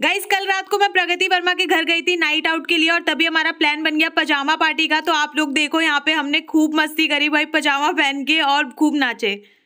guys कल रात को मैं प्रगति वर्मा के घर गई थी नाइट आउट के लिए और तभी हमारा प्लान बन गया पजामा पार्टी का तो आप लोग देखो यहाँ पे हमने खूब मस्ती करी भाई पजामा पहन के और खूब नाचे